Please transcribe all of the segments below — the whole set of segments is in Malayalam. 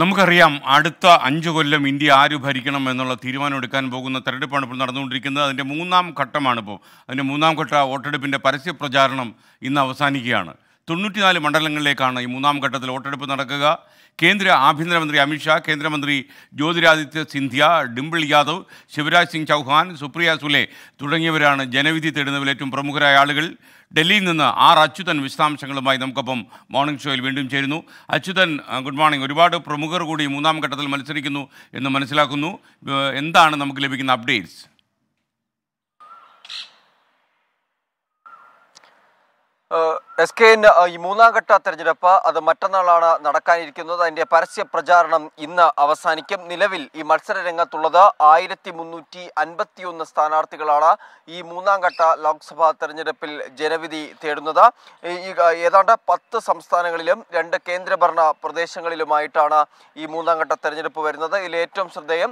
നമുക്കറിയാം അടുത്ത അഞ്ച് കൊല്ലം ഇന്ത്യ ആര് ഭരിക്കണം എന്നുള്ള തീരുമാനം എടുക്കാൻ പോകുന്ന തെരഞ്ഞെടുപ്പാണ് ഇപ്പോൾ നടന്നുകൊണ്ടിരിക്കുന്നത് അതിൻ്റെ മൂന്നാം ഘട്ടമാണ് ഇപ്പോൾ അതിൻ്റെ മൂന്നാം ഘട്ട വോട്ടെടുപ്പിൻ്റെ പരസ്യ പ്രചാരണം ഇന്ന് അവസാനിക്കുകയാണ് തൊണ്ണൂറ്റിനാല് മണ്ഡലങ്ങളിലേക്കാണ് ഈ മൂന്നാം ഘട്ടത്തിൽ വോട്ടെടുപ്പ് നടക്കുക കേന്ദ്ര ആഭ്യന്തരമന്ത്രി അമിത്ഷാ കേന്ദ്രമന്ത്രി ജ്യോതിരാദിത്യ സിന്ധ്യ ഡിംപിൾ യാദവ് ശിവരാജ് സിംഗ് ചൗഹാൻ സുപ്രിയ സുലെ തുടങ്ങിയവരാണ് ജനവിധി തേടുന്നതിൽ ഏറ്റവും പ്രമുഖരായ ആളുകൾ ഡൽഹിയിൽ നിന്ന് ആർ അച്യുതൻ വിശദാംശങ്ങളുമായി നമുക്കൊപ്പം മോർണിംഗ് ഷോയിൽ വീണ്ടും ചേരുന്നു അച്യുതൻ ഗുഡ് മോർണിംഗ് ഒരുപാട് പ്രമുഖർ കൂടി മൂന്നാം ഘട്ടത്തിൽ മത്സരിക്കുന്നു എന്ന് മനസ്സിലാക്കുന്നു എന്താണ് നമുക്ക് ലഭിക്കുന്ന അപ്ഡേറ്റ്സ് എസ് കെ ഈ മൂന്നാം ഘട്ട തെരഞ്ഞെടുപ്പ് അത് മറ്റന്നാളാണ് നടക്കാനിരിക്കുന്നത് അതിന്റെ പരസ്യ പ്രചാരണം ഇന്ന് അവസാനിക്കും നിലവിൽ ഈ മത്സര രംഗത്തുള്ളത് ആയിരത്തി മുന്നൂറ്റി ഒന്ന് സ്ഥാനാർത്ഥികളാണ് ഈ മൂന്നാം ഘട്ട ലോക്സഭാ തെരഞ്ഞെടുപ്പിൽ ജനവിധി തേടുന്നത് ഏതാണ്ട് പത്ത് സംസ്ഥാനങ്ങളിലും രണ്ട് കേന്ദ്രഭരണ പ്രദേശങ്ങളിലുമായിട്ടാണ് ഈ മൂന്നാം ഘട്ട തെരഞ്ഞെടുപ്പ് വരുന്നത് ഇതിൽ ഏറ്റവും ശ്രദ്ധേയം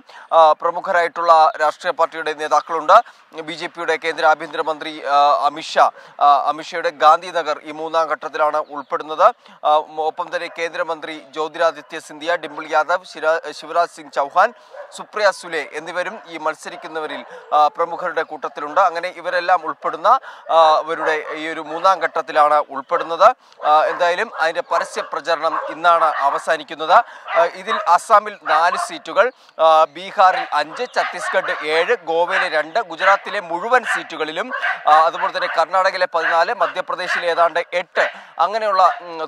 പ്രമുഖരായിട്ടുള്ള രാഷ്ട്രീയ പാർട്ടിയുടെ നേതാക്കളുണ്ട് ബി ജെ പിയുടെ കേന്ദ്ര ആഭ്യന്തരമന്ത്രി അമിത്ഷാ അമിത്ഷായുടെ ഗാന്ധിനഗർ ഈ മൂന്നാം ഘട്ടത്തിലാണ് ഉൾപ്പെടുന്നത് ഒപ്പം തന്നെ കേന്ദ്രമന്ത്രി ജ്യോതിരാദിത്യ സിന്ധ്യ ഡിംപിൾ യാദവ് ശിവരാജ് സിംഗ് ചൗഹാൻ സുപ്രിയ സുലെ എന്നിവരും ഈ മത്സരിക്കുന്നവരിൽ പ്രമുഖരുടെ കൂട്ടത്തിലുണ്ട് അങ്ങനെ ഇവരെല്ലാം ഉൾപ്പെടുന്ന ഇവരുടെ ഈ ഒരു മൂന്നാം ഘട്ടത്തിലാണ് ഉൾപ്പെടുന്നത് എന്തായാലും അതിൻ്റെ പരസ്യ പ്രചരണം ഇന്നാണ് അവസാനിക്കുന്നത് ഇതിൽ അസാമിൽ നാല് സീറ്റുകൾ ബീഹാറിൽ അഞ്ച് ഛത്തീസ്ഗഡ് ഏഴ് ഗോവയിലെ രണ്ട് ഗുജറാത്തിലെ മുഴുവൻ സീറ്റുകളിലും അതുപോലെ തന്നെ കർണാടകയിലെ പതിനാല് മധ്യപ്രദേശിലെ ഏതാണ്ട് കൂടാതെ എട്ട് അങ്ങനെയുള്ള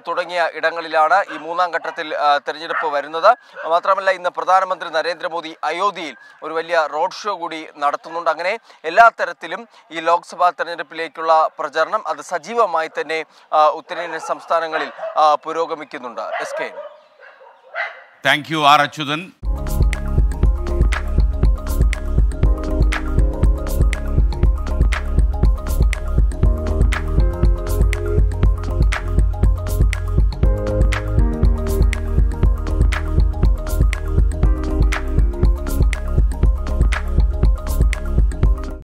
തുടങ്ങിയ ഇടങ്ങളിലാണ് ഈ മൂന്നാം ഘട്ടത്തിൽ തെരഞ്ഞെടുപ്പ് വരുന്നത് മാത്രമല്ല ഇന്ന് പ്രധാനമന്ത്രി നരേന്ദ്രമോദി അയോധ്യയിൽ ഒരു വലിയ റോഡ് ഷോ കൂടി നടത്തുന്നുണ്ട് അങ്ങനെ എല്ലാ തരത്തിലും ഈ ലോക്സഭാ തെരഞ്ഞെടുപ്പിലേക്കുള്ള പ്രചരണം അത് സജീവമായി തന്നെ ഉത്തരേന്ത്യൻ സംസ്ഥാനങ്ങളിൽ പുരോഗമിക്കുന്നുണ്ട് S K thank you R Achuthan